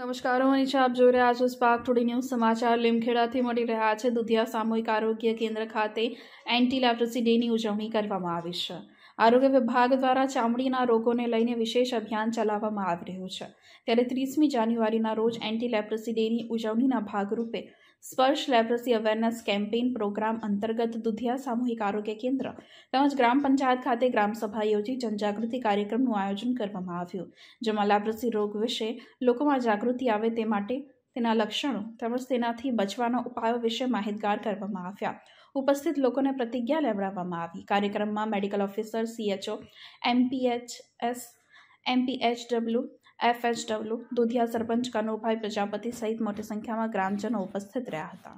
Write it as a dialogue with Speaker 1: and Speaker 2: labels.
Speaker 1: નમસ્કાર હું આપ જોઈ રહ્યા છો સ્પાર્ક ટુડે ન્યૂઝ સમાચાર લીમખેડાથી મળી રહ્યા છે દુધિયા સામૂહિક આરોગ્ય કેન્દ્ર ખાતે એન્ટી લેપ્રસી ડેની ઉજવણી કરવામાં આવી છે આરોગ્ય વિભાગ દ્વારા ચામડીના રોગોને લઈને વિશેષ અભિયાન ચલાવવામાં આવી રહ્યું છે ત્યારે ત્રીસમી જાન્યુઆરીના રોજ એન્ટી લેપ્રસી ડેની ઉજવણીના ભાગરૂપે સ્પર્શ લેપ્રસી અવેરનેસ કેમ્પેઇન પ્રોગ્રામ અંતર્ગત દુધિયા સામૂહિક આરોગ્ય કેન્દ્ર તેમજ ગ્રામ પંચાયત ખાતે ગ્રામસભા યોજી જનજાગૃતિ કાર્યક્રમનું આયોજન કરવામાં આવ્યું જેમાં લેપ્રસી રોગ વિશે લોકોમાં જાગૃતિ આવે તે માટે તેના લક્ષણો તેમજ તેનાથી બચવાના ઉપાયો વિશે માહિતગાર કરવામાં આવ્યા ઉપસ્થિત લોકોને પ્રતિજ્ઞા લેવડાવવામાં આવી કાર્યક્રમમાં medical officer CHO MPHS MPHW FHW દુધિયા સરપંચ કનુભાઈ પ્રજાપતિ સહિત મોટી સંખ્યામાં ગ્રામજનો ઉપસ્થિત
Speaker 2: રહ્યા હતા